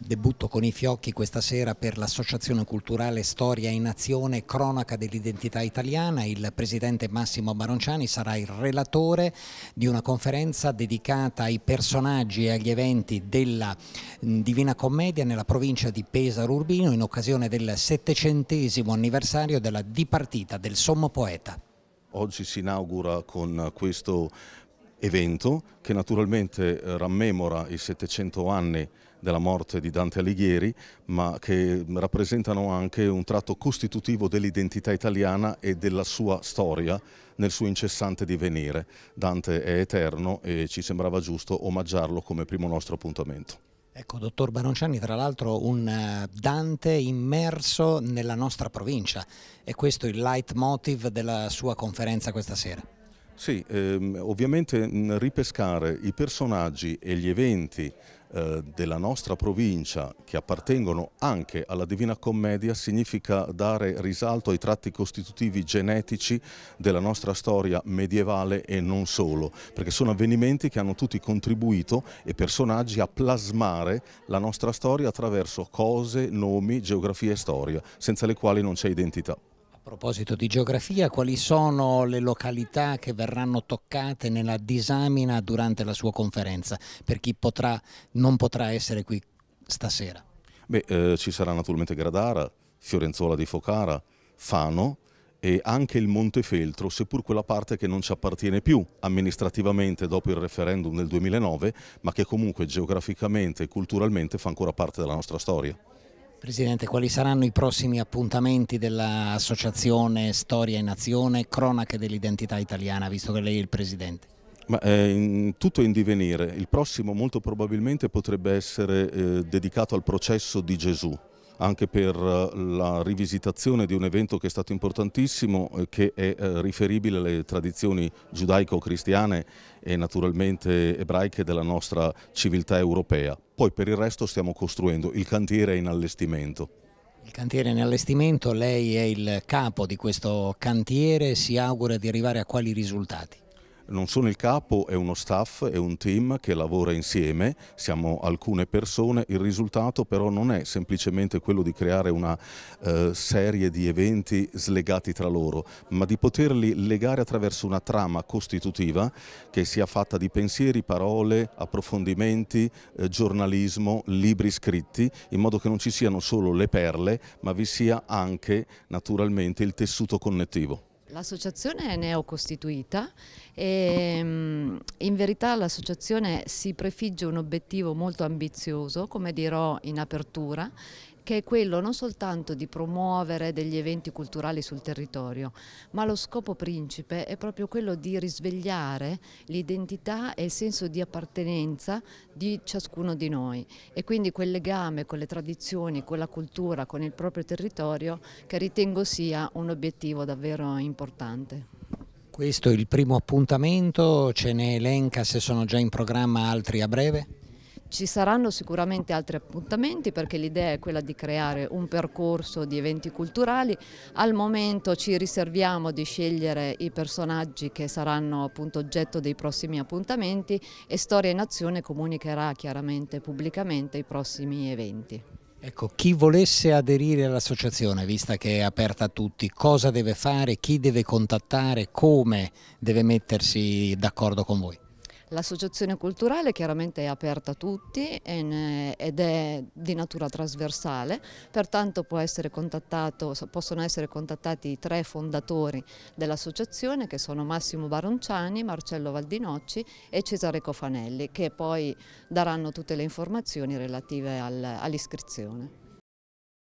Debutto con i fiocchi questa sera per l'Associazione Culturale Storia in Azione Cronaca dell'Identità Italiana. Il presidente Massimo Baronciani sarà il relatore di una conferenza dedicata ai personaggi e agli eventi della mm, Divina Commedia nella provincia di Pesaro Urbino in occasione del settecentesimo anniversario della dipartita del Sommo Poeta. Oggi si inaugura con questo evento che naturalmente eh, rammemora i 700 anni della morte di Dante Alighieri, ma che rappresentano anche un tratto costitutivo dell'identità italiana e della sua storia nel suo incessante divenire. Dante è eterno e ci sembrava giusto omaggiarlo come primo nostro appuntamento. Ecco, dottor Baronciani, tra l'altro un eh, Dante immerso nella nostra provincia, è questo il leitmotiv della sua conferenza questa sera. Sì, ehm, ovviamente ripescare i personaggi e gli eventi eh, della nostra provincia che appartengono anche alla Divina Commedia significa dare risalto ai tratti costitutivi genetici della nostra storia medievale e non solo, perché sono avvenimenti che hanno tutti contribuito e personaggi a plasmare la nostra storia attraverso cose, nomi, geografia e storia, senza le quali non c'è identità proposito di geografia, quali sono le località che verranno toccate nella disamina durante la sua conferenza per chi potrà, non potrà essere qui stasera? Beh, eh, ci sarà naturalmente Gradara, Fiorenzola di Focara, Fano e anche il Montefeltro, seppur quella parte che non ci appartiene più amministrativamente dopo il referendum del 2009, ma che comunque geograficamente e culturalmente fa ancora parte della nostra storia. Presidente, quali saranno i prossimi appuntamenti dell'Associazione Storia in Azione, Cronache dell'Identità Italiana, visto che lei è il Presidente? Ma è eh, in, tutto è in divenire. Il prossimo molto probabilmente potrebbe essere eh, dedicato al processo di Gesù, anche per eh, la rivisitazione di un evento che è stato importantissimo che è eh, riferibile alle tradizioni giudaico-cristiane e naturalmente ebraiche della nostra civiltà europea. Poi per il resto stiamo costruendo, il cantiere è in allestimento. Il cantiere in allestimento, lei è il capo di questo cantiere, si augura di arrivare a quali risultati? Non sono il capo, è uno staff, è un team che lavora insieme, siamo alcune persone, il risultato però non è semplicemente quello di creare una eh, serie di eventi slegati tra loro, ma di poterli legare attraverso una trama costitutiva che sia fatta di pensieri, parole, approfondimenti, eh, giornalismo, libri scritti, in modo che non ci siano solo le perle, ma vi sia anche naturalmente il tessuto connettivo. L'associazione è neocostituita e mm, in verità l'associazione si prefigge un obiettivo molto ambizioso, come dirò in apertura, che è quello non soltanto di promuovere degli eventi culturali sul territorio, ma lo scopo principe è proprio quello di risvegliare l'identità e il senso di appartenenza di ciascuno di noi e quindi quel legame con le tradizioni, con la cultura, con il proprio territorio che ritengo sia un obiettivo davvero importante. Questo è il primo appuntamento, ce ne elenca se sono già in programma altri a breve? Ci saranno sicuramente altri appuntamenti perché l'idea è quella di creare un percorso di eventi culturali. Al momento ci riserviamo di scegliere i personaggi che saranno appunto oggetto dei prossimi appuntamenti e Storia in Azione comunicherà chiaramente pubblicamente i prossimi eventi. Ecco, chi volesse aderire all'associazione, vista che è aperta a tutti, cosa deve fare, chi deve contattare, come deve mettersi d'accordo con voi? L'associazione culturale chiaramente è aperta a tutti eh, ed è di natura trasversale, pertanto essere possono essere contattati i tre fondatori dell'associazione che sono Massimo Baronciani, Marcello Valdinocci e Cesare Cofanelli che poi daranno tutte le informazioni relative all'iscrizione.